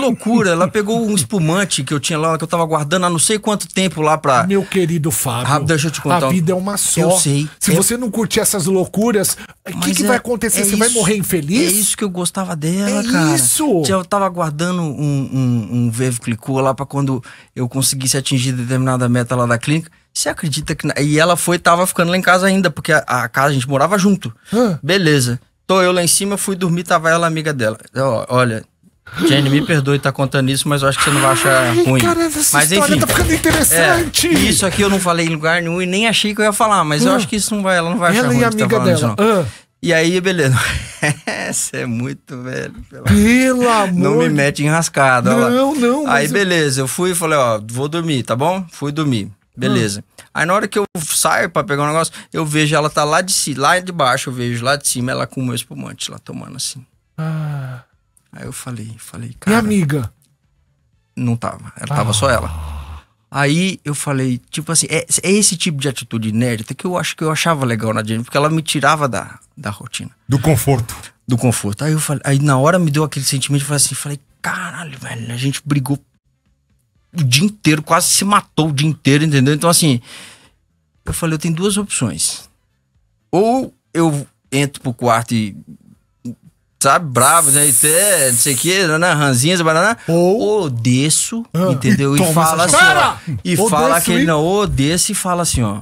loucura. Ela pegou um espumante que eu tinha lá, que eu tava guardando há não sei quanto tempo lá pra. Meu querido Fábio. Ah, deixa eu te contar. A vida é uma só. Eu sei. Se é... você não curtir essas loucuras, o que, que é, vai acontecer? É você isso, vai morrer infeliz? É isso que eu gostava dela, é cara. Isso! Eu tava guardando um, um, um Vevo Clicou lá pra quando eu conseguisse atingir determinada meta lá da clínica. Você acredita que. E ela foi, tava ficando lá em casa ainda, porque a, a casa, a gente morava junto. Hã? Beleza. Tô eu lá em cima, fui dormir, tava ela amiga dela. olha, Jenny, me perdoe estar tá contando isso, mas eu acho que você não vai achar Ai, ruim. Cara, essa mas, história enfim, tá ficando interessante. É, isso aqui eu não falei em lugar nenhum e nem achei que eu ia falar, mas eu ah. acho que isso não vai, ela não vai achar ruim. Ela e tá amiga tá dela. Isso, ah. e aí, beleza. Essa é muito velho. Pelo, pelo amor. Não me mete enrascada. Não, não. Aí, beleza. Eu fui e falei, ó, vou dormir, tá bom? Fui dormir. Beleza. Ah. Aí na hora que eu saio pra pegar um negócio, eu vejo ela tá lá de cima, lá de baixo, eu vejo lá de cima ela com o meu espumante lá tomando assim. Ah eu falei, falei, cara. Minha amiga? Não tava. Ela ah. tava só ela. Aí eu falei, tipo assim, é, é, esse tipo de atitude inédita que eu acho que eu achava legal na Jane porque ela me tirava da, da rotina. Do conforto. Do conforto. Aí eu falei, aí na hora me deu aquele sentimento, eu falei assim, falei, caralho, velho, a gente brigou o dia inteiro, quase se matou o dia inteiro, entendeu? Então assim, eu falei, eu tenho duas opções. Ou eu entro pro quarto e sabe, bravos, né? Até, não sei o que, né, né? ranzinhas, banana. Ou oh. desço, ah. entendeu? E, e fala assim, ó, E fala que ele não, ou desço e fala assim, ó.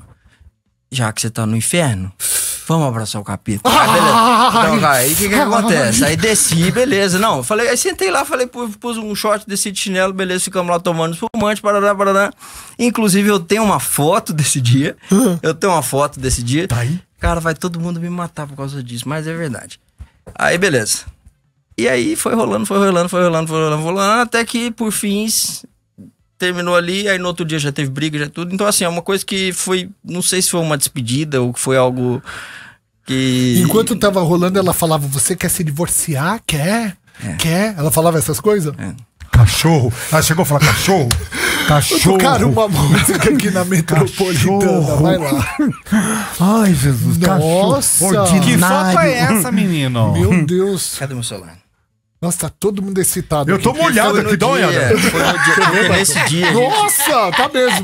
Já que você tá no inferno, vamos abraçar o capítulo. Ah, beleza. Então, aí o que que acontece? Aí desci, beleza. Não, falei, aí sentei lá, falei, pus um short, desci de chinelo, beleza, ficamos lá tomando espumante, parará, parará. Inclusive, eu tenho uma foto desse dia. Eu tenho uma foto desse dia. Tá aí? Cara, vai todo mundo me matar por causa disso, mas é verdade. Aí, beleza. E aí foi rolando, foi rolando, foi rolando, foi rolando, foi rolando, até que por fim terminou ali, aí no outro dia já teve briga, já tudo. Então, assim, é uma coisa que foi. Não sei se foi uma despedida ou foi algo que. Enquanto tava rolando, ela falava: Você quer se divorciar? Quer? É. Quer? Ela falava essas coisas? É. Cachorro. Ela chegou a falar cachorro? Cachorro. Tocar uma música aqui na metropolitana. Vai lá. Ai, Jesus. Nossa. Que foto é essa, menino? Meu Deus. Cadê meu celular? Nossa, tá todo mundo excitado. Eu tô molhado aqui, dá uma olhada. Foi no dia, foi nesse dia. Nossa, tá mesmo.